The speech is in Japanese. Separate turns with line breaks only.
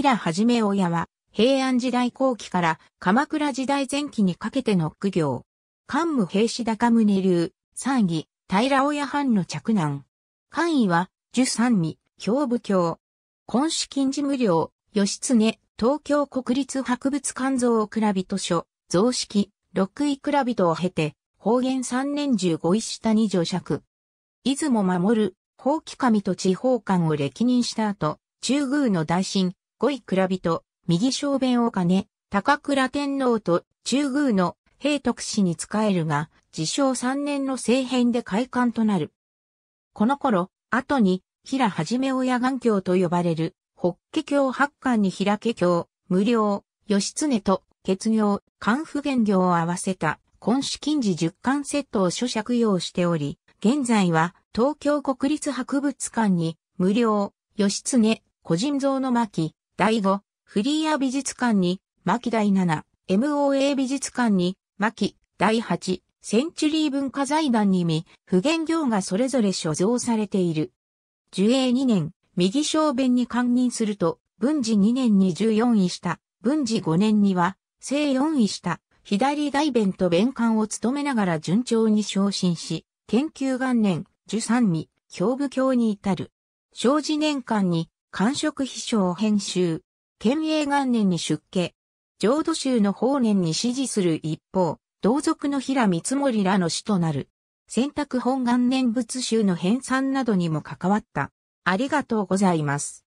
平はじめ親は、平安時代後期から鎌倉時代前期にかけての苦行。桓武平氏高宗流、三義、平親藩の嫡男。官位は、十三位、兵部教。今子金事無料、義経、東京国立博物館蔵蔵人書、蔵式、六位蔵人を経て、方言三年十五位下に女尺。出雲守法規神と地方官を歴任した後、中宮の大神、五位蔵人、右小弁を金、高倉天皇と中宮の平徳氏に仕えるが、自称3年の政変で開館となる。この頃、後に、平はじめ親眼鏡と呼ばれる、法華経八巻に平家教、無料、義経と、血業、官府元業を合わせた、今式近似十巻セットを諸借用しており、現在は、東京国立博物館に、無料、義経、個人像の巻、第五、フリーア美術館に、牧第七、MOA 美術館に、牧、第八、センチュリー文化財団に見、不原業がそれぞれ所蔵されている。樹営2年、右小弁に官任すると、文治2年に14位した、文治5年には、正4位した、左大弁と弁官を務めながら順調に昇進し、研究元年、13位、兵部教に至る。正治年間に、官職秘書を編集、県営元年に出家、浄土宗の法年に支持する一方、同族の平三森らの死となる。選択本元年仏宗の編纂などにも関わった。ありがとうございます。